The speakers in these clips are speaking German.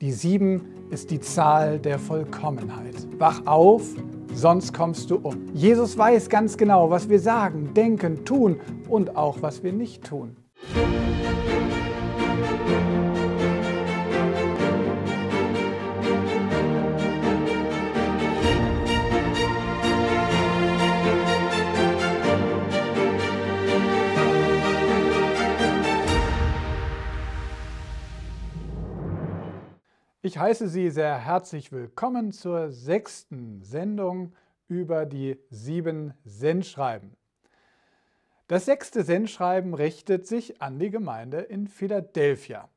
Die sieben ist die Zahl der Vollkommenheit. Wach auf, sonst kommst du um. Jesus weiß ganz genau, was wir sagen, denken, tun und auch was wir nicht tun. Ich heiße Sie sehr herzlich willkommen zur sechsten Sendung über die sieben Sendschreiben. Das sechste Sendschreiben richtet sich an die Gemeinde in Philadelphia.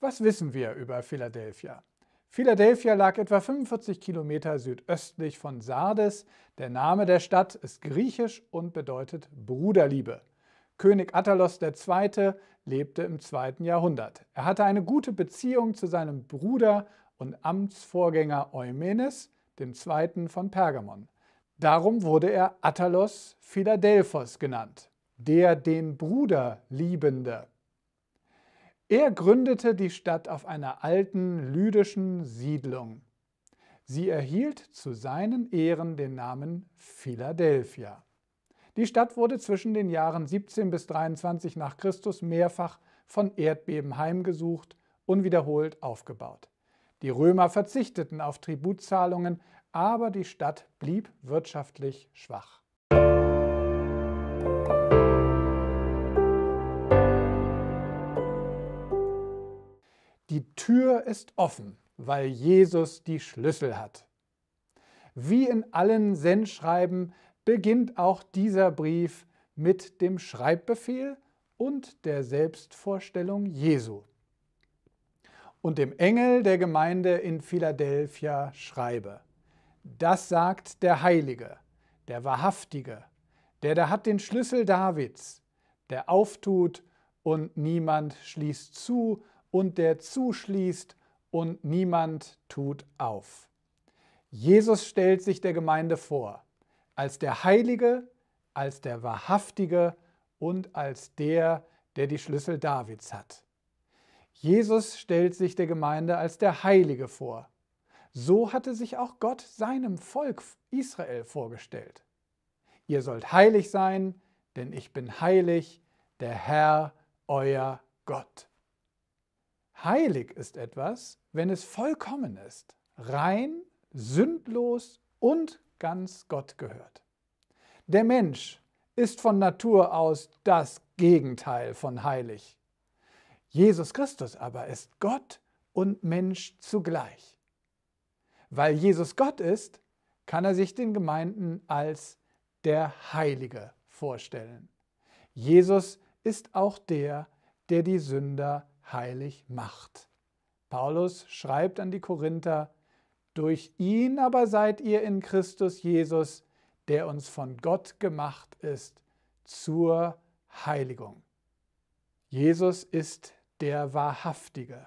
Was wissen wir über Philadelphia? Philadelphia lag etwa 45 Kilometer südöstlich von Sardes. Der Name der Stadt ist griechisch und bedeutet Bruderliebe. König Attalos II. lebte im zweiten Jahrhundert. Er hatte eine gute Beziehung zu seinem Bruder und Amtsvorgänger Eumenes, dem Zweiten von Pergamon. Darum wurde er Attalos Philadelphos genannt, der den Bruder liebende. Er gründete die Stadt auf einer alten lydischen Siedlung. Sie erhielt zu seinen Ehren den Namen Philadelphia. Die Stadt wurde zwischen den Jahren 17 bis 23 nach Christus mehrfach von Erdbeben heimgesucht und wiederholt aufgebaut. Die Römer verzichteten auf Tributzahlungen, aber die Stadt blieb wirtschaftlich schwach. Die Tür ist offen, weil Jesus die Schlüssel hat. Wie in allen Sendschreiben beginnt auch dieser Brief mit dem Schreibbefehl und der Selbstvorstellung Jesu. Und dem Engel der Gemeinde in Philadelphia schreibe, das sagt der Heilige, der Wahrhaftige, der da hat den Schlüssel Davids, der auftut und niemand schließt zu und der zuschließt und niemand tut auf. Jesus stellt sich der Gemeinde vor als der Heilige, als der Wahrhaftige und als der, der die Schlüssel Davids hat. Jesus stellt sich der Gemeinde als der Heilige vor. So hatte sich auch Gott seinem Volk Israel vorgestellt. Ihr sollt heilig sein, denn ich bin heilig, der Herr, euer Gott. Heilig ist etwas, wenn es vollkommen ist, rein, sündlos und ganz Gott gehört. Der Mensch ist von Natur aus das Gegenteil von heilig. Jesus Christus aber ist Gott und Mensch zugleich. Weil Jesus Gott ist, kann er sich den Gemeinden als der Heilige vorstellen. Jesus ist auch der, der die Sünder heilig macht. Paulus schreibt an die Korinther, durch ihn aber seid ihr in Christus Jesus, der uns von Gott gemacht ist, zur Heiligung. Jesus ist der Wahrhaftige.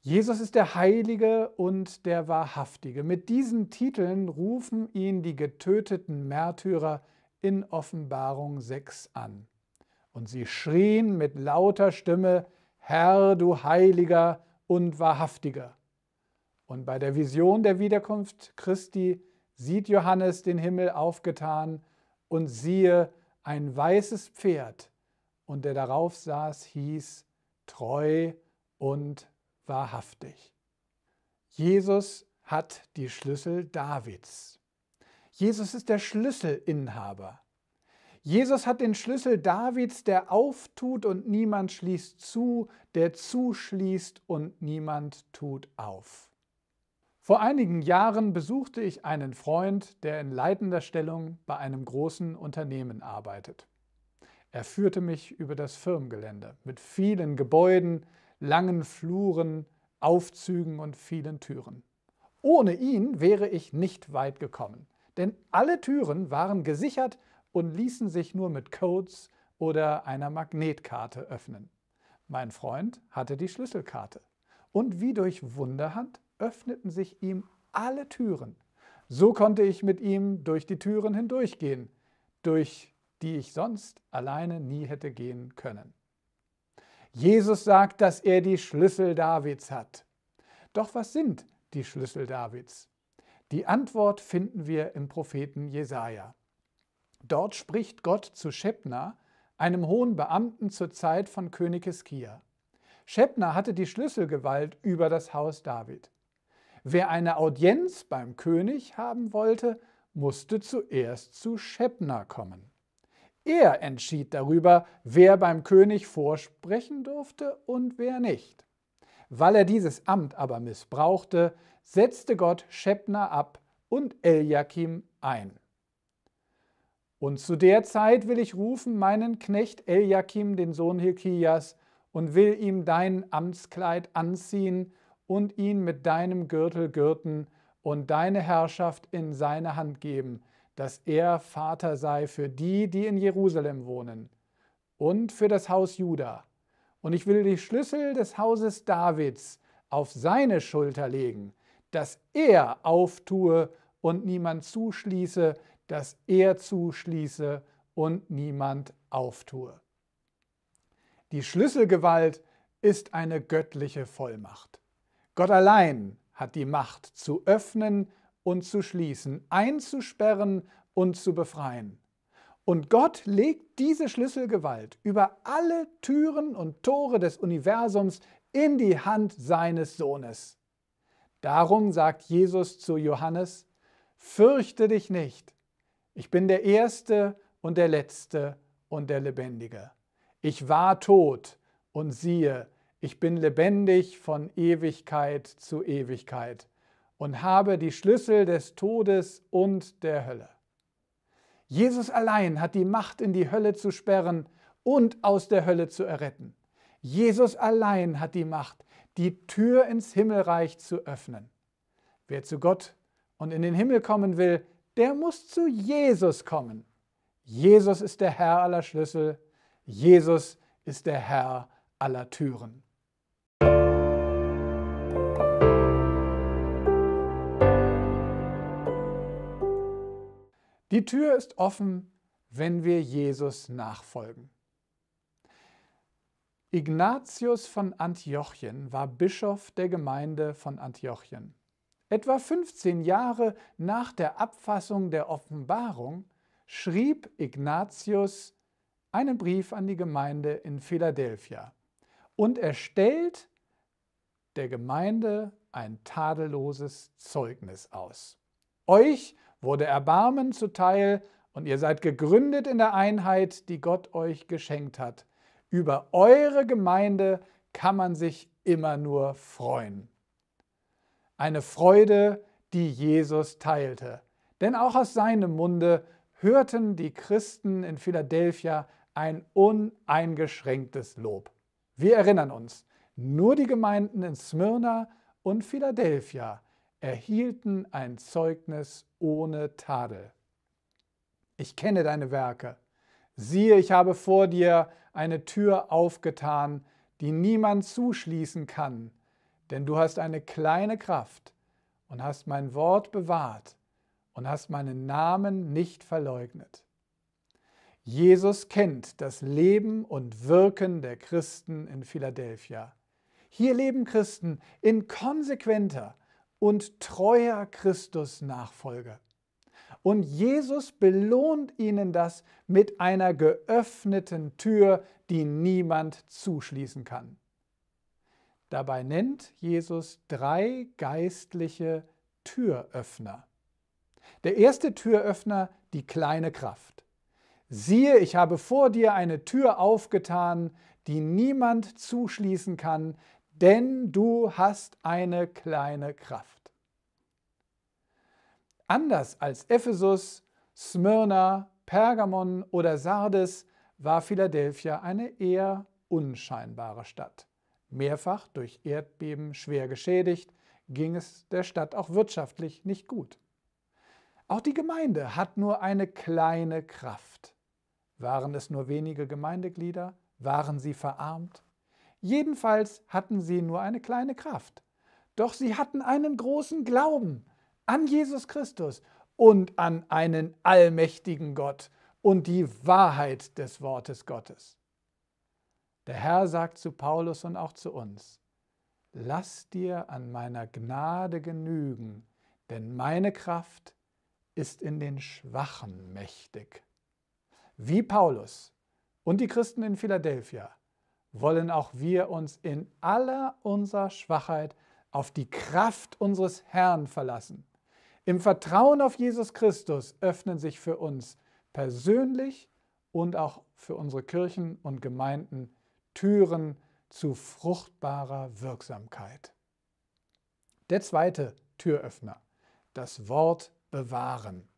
Jesus ist der Heilige und der Wahrhaftige. Mit diesen Titeln rufen ihn die getöteten Märtyrer in Offenbarung 6 an. Und sie schrien mit lauter Stimme, Herr, du Heiliger und Wahrhaftiger. Und bei der Vision der Wiederkunft Christi sieht Johannes den Himmel aufgetan und siehe ein weißes Pferd, und der darauf saß, hieß treu und wahrhaftig. Jesus hat die Schlüssel Davids. Jesus ist der Schlüsselinhaber. Jesus hat den Schlüssel Davids, der auftut und niemand schließt zu, der zuschließt und niemand tut auf. Vor einigen Jahren besuchte ich einen Freund, der in leitender Stellung bei einem großen Unternehmen arbeitet. Er führte mich über das Firmengelände mit vielen Gebäuden, langen Fluren, Aufzügen und vielen Türen. Ohne ihn wäre ich nicht weit gekommen, denn alle Türen waren gesichert und ließen sich nur mit Codes oder einer Magnetkarte öffnen. Mein Freund hatte die Schlüsselkarte. Und wie durch Wunderhand öffneten sich ihm alle Türen. So konnte ich mit ihm durch die Türen hindurchgehen, durch die ich sonst alleine nie hätte gehen können. Jesus sagt, dass er die Schlüssel Davids hat. Doch was sind die Schlüssel Davids? Die Antwort finden wir im Propheten Jesaja. Dort spricht Gott zu Schebna, einem hohen Beamten zur Zeit von König Hiskia. Schebna hatte die Schlüsselgewalt über das Haus David. Wer eine Audienz beim König haben wollte, musste zuerst zu Schebner kommen. Er entschied darüber, wer beim König vorsprechen durfte und wer nicht. Weil er dieses Amt aber missbrauchte, setzte Gott Schebner ab und Eliakim ein. Und zu der Zeit will ich rufen meinen Knecht Eliakim, den Sohn Hilkias, und will ihm dein Amtskleid anziehen und ihn mit deinem Gürtel gürten und deine Herrschaft in seine Hand geben, dass er Vater sei für die, die in Jerusalem wohnen und für das Haus Juda. Und ich will die Schlüssel des Hauses Davids auf seine Schulter legen, dass er auftue und niemand zuschließe, dass er zuschließe und niemand auftue. Die Schlüsselgewalt ist eine göttliche Vollmacht. Gott allein hat die Macht zu öffnen und zu schließen, einzusperren und zu befreien. Und Gott legt diese Schlüsselgewalt über alle Türen und Tore des Universums in die Hand seines Sohnes. Darum sagt Jesus zu Johannes, Fürchte dich nicht, ich bin der Erste und der Letzte und der Lebendige. Ich war tot und siehe, ich bin lebendig von Ewigkeit zu Ewigkeit und habe die Schlüssel des Todes und der Hölle. Jesus allein hat die Macht, in die Hölle zu sperren und aus der Hölle zu erretten. Jesus allein hat die Macht, die Tür ins Himmelreich zu öffnen. Wer zu Gott und in den Himmel kommen will, der muss zu Jesus kommen. Jesus ist der Herr aller Schlüssel. Jesus ist der Herr aller Türen. Die Tür ist offen, wenn wir Jesus nachfolgen. Ignatius von Antiochien war Bischof der Gemeinde von Antiochien. Etwa 15 Jahre nach der Abfassung der Offenbarung schrieb Ignatius einen Brief an die Gemeinde in Philadelphia und er stellt der Gemeinde ein tadelloses Zeugnis aus. Euch wurde Erbarmen zuteil und ihr seid gegründet in der Einheit, die Gott euch geschenkt hat. Über eure Gemeinde kann man sich immer nur freuen. Eine Freude, die Jesus teilte. Denn auch aus seinem Munde hörten die Christen in Philadelphia ein uneingeschränktes Lob. Wir erinnern uns, nur die Gemeinden in Smyrna und Philadelphia erhielten ein Zeugnis ohne Tadel. Ich kenne deine Werke. Siehe, ich habe vor dir eine Tür aufgetan, die niemand zuschließen kann, denn du hast eine kleine Kraft und hast mein Wort bewahrt und hast meinen Namen nicht verleugnet. Jesus kennt das Leben und Wirken der Christen in Philadelphia. Hier leben Christen in konsequenter, und treuer christus nachfolger Und Jesus belohnt ihnen das mit einer geöffneten Tür, die niemand zuschließen kann. Dabei nennt Jesus drei geistliche Türöffner. Der erste Türöffner, die kleine Kraft. Siehe, ich habe vor dir eine Tür aufgetan, die niemand zuschließen kann, denn du hast eine kleine Kraft. Anders als Ephesus, Smyrna, Pergamon oder Sardes war Philadelphia eine eher unscheinbare Stadt. Mehrfach durch Erdbeben schwer geschädigt, ging es der Stadt auch wirtschaftlich nicht gut. Auch die Gemeinde hat nur eine kleine Kraft. Waren es nur wenige Gemeindeglieder? Waren sie verarmt? Jedenfalls hatten sie nur eine kleine Kraft. Doch sie hatten einen großen Glauben an Jesus Christus und an einen allmächtigen Gott und die Wahrheit des Wortes Gottes. Der Herr sagt zu Paulus und auch zu uns, lass dir an meiner Gnade genügen, denn meine Kraft ist in den Schwachen mächtig. Wie Paulus und die Christen in Philadelphia wollen auch wir uns in aller unserer Schwachheit auf die Kraft unseres Herrn verlassen. Im Vertrauen auf Jesus Christus öffnen sich für uns persönlich und auch für unsere Kirchen und Gemeinden Türen zu fruchtbarer Wirksamkeit. Der zweite Türöffner, das Wort bewahren.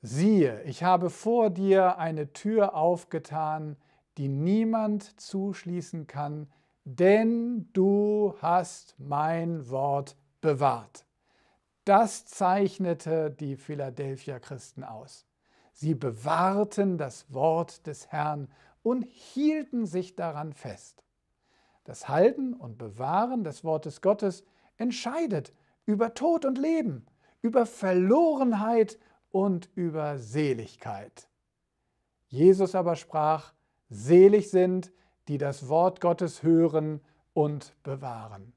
Siehe, ich habe vor dir eine Tür aufgetan, die niemand zuschließen kann, denn du hast mein Wort bewahrt. Das zeichnete die Philadelphia Christen aus. Sie bewahrten das Wort des Herrn und hielten sich daran fest. Das Halten und Bewahren des Wortes Gottes entscheidet über Tod und Leben, über Verlorenheit und über Seligkeit. Jesus aber sprach, Selig sind, die das Wort Gottes hören und bewahren.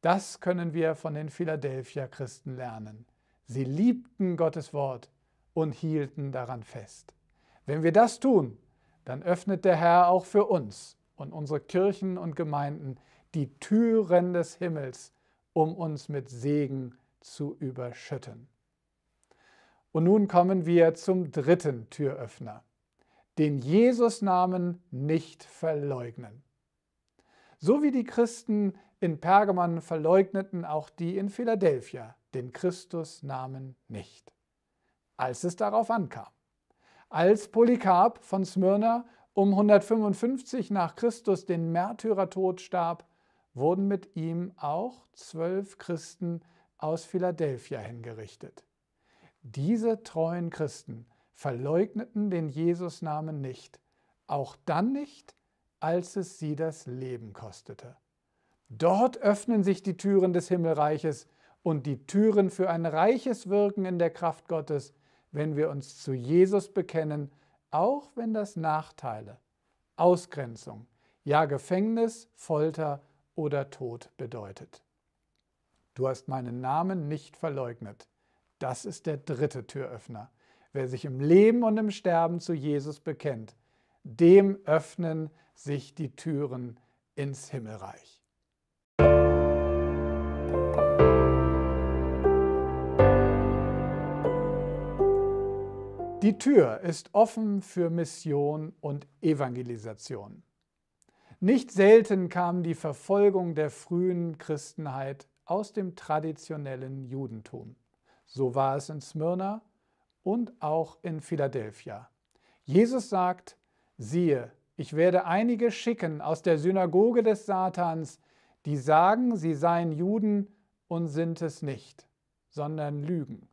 Das können wir von den Philadelphia Christen lernen. Sie liebten Gottes Wort und hielten daran fest. Wenn wir das tun, dann öffnet der Herr auch für uns und unsere Kirchen und Gemeinden die Türen des Himmels, um uns mit Segen zu überschütten. Und nun kommen wir zum dritten Türöffner den Jesusnamen nicht verleugnen. So wie die Christen in Pergamon verleugneten auch die in Philadelphia den Christusnamen nicht, als es darauf ankam. Als Polycarp von Smyrna um 155 nach Christus den Märtyrertod starb, wurden mit ihm auch zwölf Christen aus Philadelphia hingerichtet. Diese treuen Christen verleugneten den Jesusnamen nicht, auch dann nicht, als es sie das Leben kostete. Dort öffnen sich die Türen des Himmelreiches und die Türen für ein reiches Wirken in der Kraft Gottes, wenn wir uns zu Jesus bekennen, auch wenn das Nachteile, Ausgrenzung, ja Gefängnis, Folter oder Tod bedeutet. Du hast meinen Namen nicht verleugnet. Das ist der dritte Türöffner. Wer sich im Leben und im Sterben zu Jesus bekennt, dem öffnen sich die Türen ins Himmelreich. Die Tür ist offen für Mission und Evangelisation. Nicht selten kam die Verfolgung der frühen Christenheit aus dem traditionellen Judentum. So war es in Smyrna, und auch in Philadelphia. Jesus sagt, siehe, ich werde einige schicken aus der Synagoge des Satans, die sagen, sie seien Juden und sind es nicht, sondern lügen.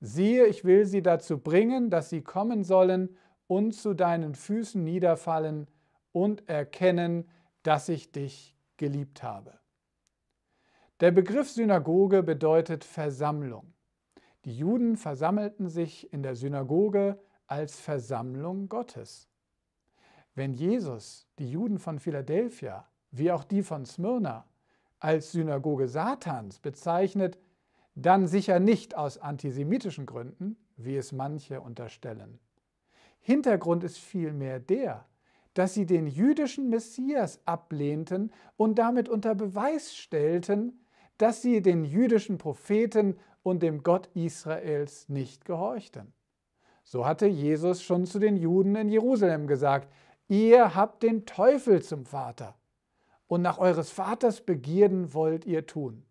Siehe, ich will sie dazu bringen, dass sie kommen sollen und zu deinen Füßen niederfallen und erkennen, dass ich dich geliebt habe. Der Begriff Synagoge bedeutet Versammlung. Die Juden versammelten sich in der Synagoge als Versammlung Gottes. Wenn Jesus die Juden von Philadelphia, wie auch die von Smyrna, als Synagoge Satans bezeichnet, dann sicher nicht aus antisemitischen Gründen, wie es manche unterstellen. Hintergrund ist vielmehr der, dass sie den jüdischen Messias ablehnten und damit unter Beweis stellten, dass sie den jüdischen Propheten und dem Gott Israels nicht gehorchten. So hatte Jesus schon zu den Juden in Jerusalem gesagt, ihr habt den Teufel zum Vater und nach eures Vaters Begierden wollt ihr tun.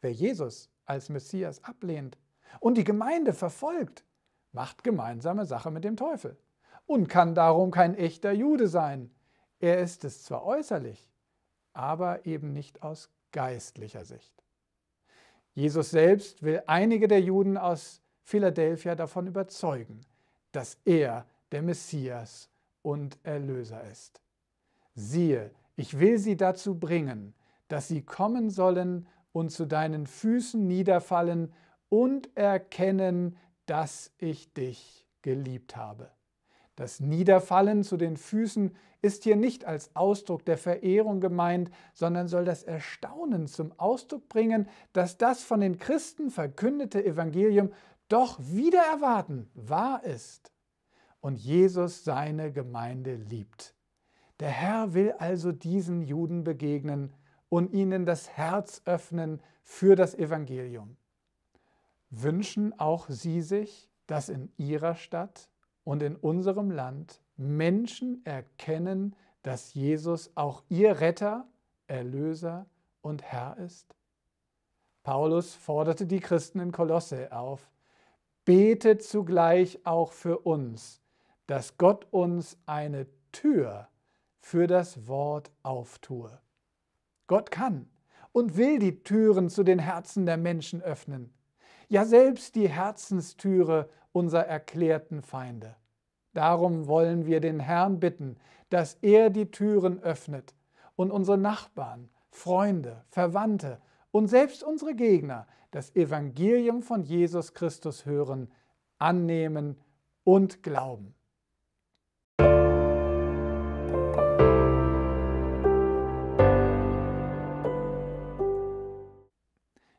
Wer Jesus als Messias ablehnt und die Gemeinde verfolgt, macht gemeinsame Sache mit dem Teufel und kann darum kein echter Jude sein. Er ist es zwar äußerlich, aber eben nicht aus geistlicher Sicht. Jesus selbst will einige der Juden aus Philadelphia davon überzeugen, dass er der Messias und Erlöser ist. Siehe, ich will sie dazu bringen, dass sie kommen sollen und zu deinen Füßen niederfallen und erkennen, dass ich dich geliebt habe. Das Niederfallen zu den Füßen ist hier nicht als Ausdruck der Verehrung gemeint, sondern soll das Erstaunen zum Ausdruck bringen, dass das von den Christen verkündete Evangelium doch wieder erwarten wahr ist und Jesus seine Gemeinde liebt. Der Herr will also diesen Juden begegnen und ihnen das Herz öffnen für das Evangelium. Wünschen auch sie sich, dass in ihrer Stadt und in unserem Land Menschen erkennen, dass Jesus auch ihr Retter, Erlöser und Herr ist? Paulus forderte die Christen in Kolosse auf, betet zugleich auch für uns, dass Gott uns eine Tür für das Wort auftue. Gott kann und will die Türen zu den Herzen der Menschen öffnen, ja selbst die Herzenstüre unserer erklärten Feinde. Darum wollen wir den Herrn bitten, dass er die Türen öffnet und unsere Nachbarn, Freunde, Verwandte und selbst unsere Gegner das Evangelium von Jesus Christus hören, annehmen und glauben.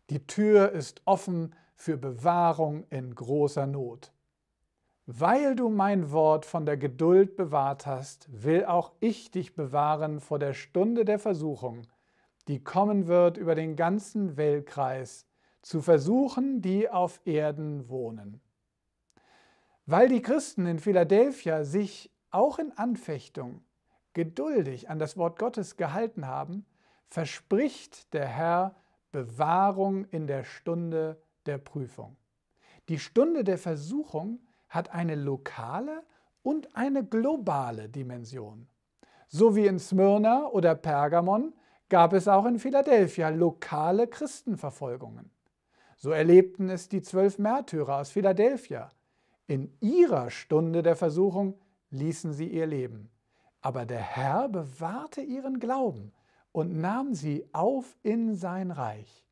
Die Tür ist offen für Bewahrung in großer Not. Weil du mein Wort von der Geduld bewahrt hast, will auch ich dich bewahren vor der Stunde der Versuchung, die kommen wird über den ganzen Weltkreis, zu versuchen, die auf Erden wohnen. Weil die Christen in Philadelphia sich auch in Anfechtung geduldig an das Wort Gottes gehalten haben, verspricht der Herr Bewahrung in der Stunde der Prüfung. Die Stunde der Versuchung ist, hat eine lokale und eine globale Dimension. So wie in Smyrna oder Pergamon gab es auch in Philadelphia lokale Christenverfolgungen. So erlebten es die zwölf Märtyrer aus Philadelphia. In ihrer Stunde der Versuchung ließen sie ihr Leben. Aber der Herr bewahrte ihren Glauben und nahm sie auf in sein Reich.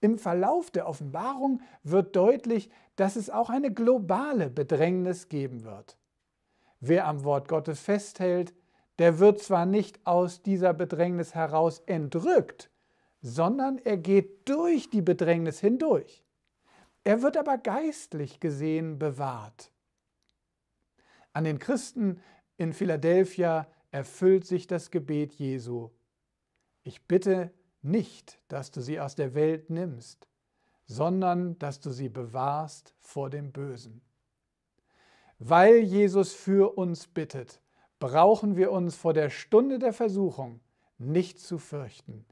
Im Verlauf der Offenbarung wird deutlich, dass es auch eine globale Bedrängnis geben wird. Wer am Wort Gottes festhält, der wird zwar nicht aus dieser Bedrängnis heraus entrückt, sondern er geht durch die Bedrängnis hindurch. Er wird aber geistlich gesehen bewahrt. An den Christen in Philadelphia erfüllt sich das Gebet Jesu. Ich bitte nicht, dass du sie aus der Welt nimmst, sondern dass du sie bewahrst vor dem Bösen. Weil Jesus für uns bittet, brauchen wir uns vor der Stunde der Versuchung nicht zu fürchten.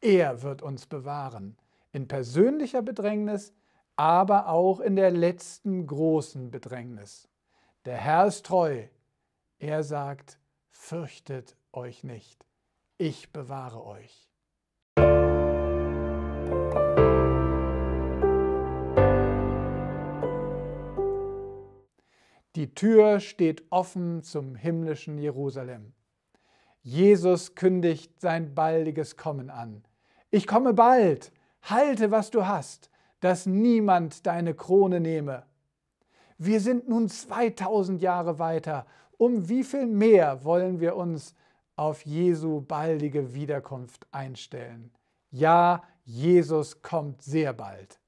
Er wird uns bewahren, in persönlicher Bedrängnis, aber auch in der letzten großen Bedrängnis. Der Herr ist treu. Er sagt, fürchtet euch nicht, ich bewahre euch. Die Tür steht offen zum himmlischen Jerusalem. Jesus kündigt sein baldiges Kommen an. Ich komme bald, halte, was du hast, dass niemand deine Krone nehme. Wir sind nun 2000 Jahre weiter. Um wie viel mehr wollen wir uns auf Jesu baldige Wiederkunft einstellen? Ja, Jesus kommt sehr bald.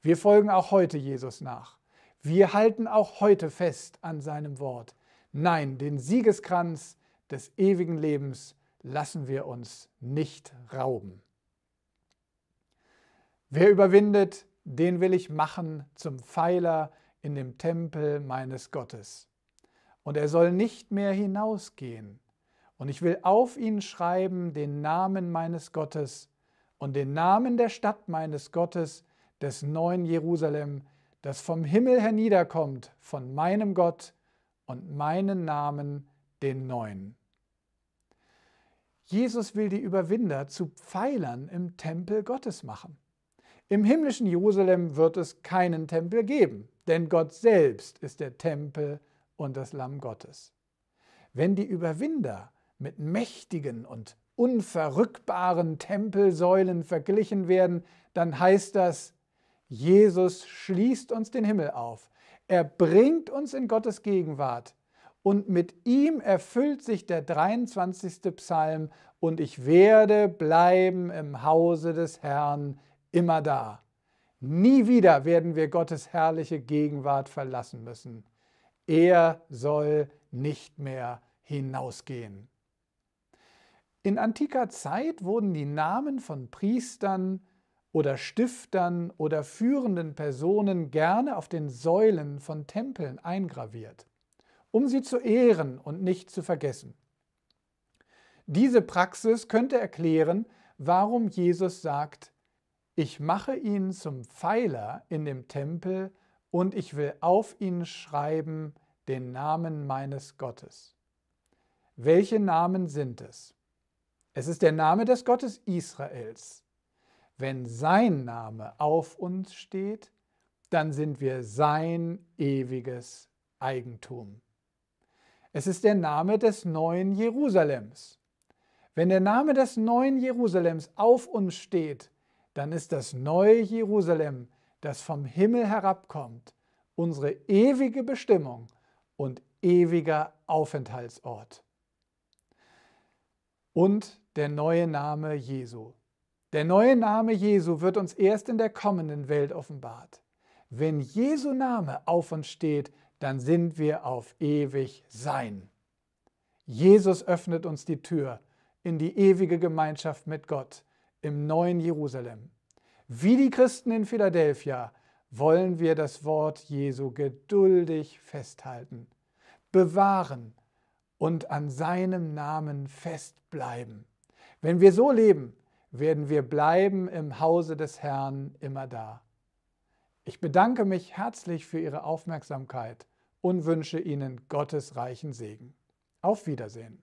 Wir folgen auch heute Jesus nach. Wir halten auch heute fest an seinem Wort. Nein, den Siegeskranz des ewigen Lebens lassen wir uns nicht rauben. Wer überwindet, den will ich machen zum Pfeiler in dem Tempel meines Gottes. Und er soll nicht mehr hinausgehen. Und ich will auf ihn schreiben den Namen meines Gottes und den Namen der Stadt meines Gottes, des neuen Jerusalem, das vom Himmel herniederkommt, von meinem Gott und meinen Namen, den neuen. Jesus will die Überwinder zu Pfeilern im Tempel Gottes machen. Im himmlischen Jerusalem wird es keinen Tempel geben, denn Gott selbst ist der Tempel und das Lamm Gottes. Wenn die Überwinder mit mächtigen und unverrückbaren Tempelsäulen verglichen werden, dann heißt das, Jesus schließt uns den Himmel auf. Er bringt uns in Gottes Gegenwart. Und mit ihm erfüllt sich der 23. Psalm, und ich werde bleiben im Hause des Herrn immer da. Nie wieder werden wir Gottes herrliche Gegenwart verlassen müssen. Er soll nicht mehr hinausgehen. In antiker Zeit wurden die Namen von Priestern oder Stiftern oder führenden Personen gerne auf den Säulen von Tempeln eingraviert, um sie zu ehren und nicht zu vergessen. Diese Praxis könnte erklären, warum Jesus sagt, ich mache ihn zum Pfeiler in dem Tempel und ich will auf ihn schreiben den Namen meines Gottes. Welche Namen sind es? Es ist der Name des Gottes Israels, wenn sein Name auf uns steht, dann sind wir sein ewiges Eigentum. Es ist der Name des neuen Jerusalems. Wenn der Name des neuen Jerusalems auf uns steht, dann ist das neue Jerusalem, das vom Himmel herabkommt, unsere ewige Bestimmung und ewiger Aufenthaltsort. Und der neue Name Jesu. Der neue Name Jesu wird uns erst in der kommenden Welt offenbart. Wenn Jesu Name auf uns steht, dann sind wir auf ewig sein. Jesus öffnet uns die Tür in die ewige Gemeinschaft mit Gott im neuen Jerusalem. Wie die Christen in Philadelphia wollen wir das Wort Jesu geduldig festhalten, bewahren und an seinem Namen festbleiben. Wenn wir so leben, werden wir bleiben im Hause des Herrn immer da. Ich bedanke mich herzlich für Ihre Aufmerksamkeit und wünsche Ihnen Gottes reichen Segen. Auf Wiedersehen.